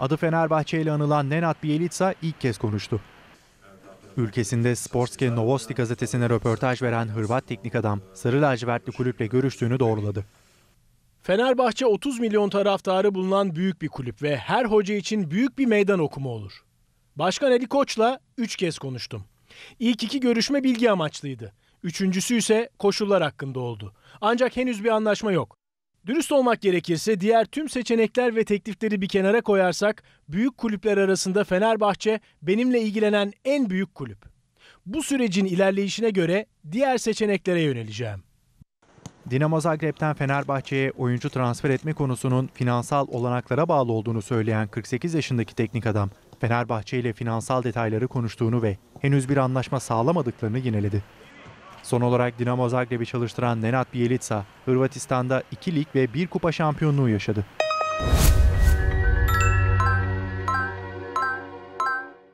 Adı Fenerbahçe ile anılan Nenad Bielitsa ilk kez konuştu. Ülkesinde Sportske Novosti gazetesine röportaj veren Hırvat teknik adam Sarı Lacivertli kulüple görüştüğünü doğruladı. Fenerbahçe 30 milyon taraftarı bulunan büyük bir kulüp ve her hoca için büyük bir meydan okuma olur. Başkan Ali Koç'la 3 kez konuştum. İlk iki görüşme bilgi amaçlıydı. Üçüncüsü ise koşullar hakkında oldu. Ancak henüz bir anlaşma yok. Dürüst olmak gerekirse diğer tüm seçenekler ve teklifleri bir kenara koyarsak büyük kulüpler arasında Fenerbahçe benimle ilgilenen en büyük kulüp. Bu sürecin ilerleyişine göre diğer seçeneklere yöneleceğim. Dinamo Zagreb'ten Fenerbahçe'ye oyuncu transfer etme konusunun finansal olanaklara bağlı olduğunu söyleyen 48 yaşındaki teknik adam, Fenerbahçe ile finansal detayları konuştuğunu ve henüz bir anlaşma sağlamadıklarını yineledi. Son olarak Dinamo Zagreb'i çalıştıran Nenad Bielitsa, Hırvatistan'da 2 lig ve 1 kupa şampiyonluğu yaşadı.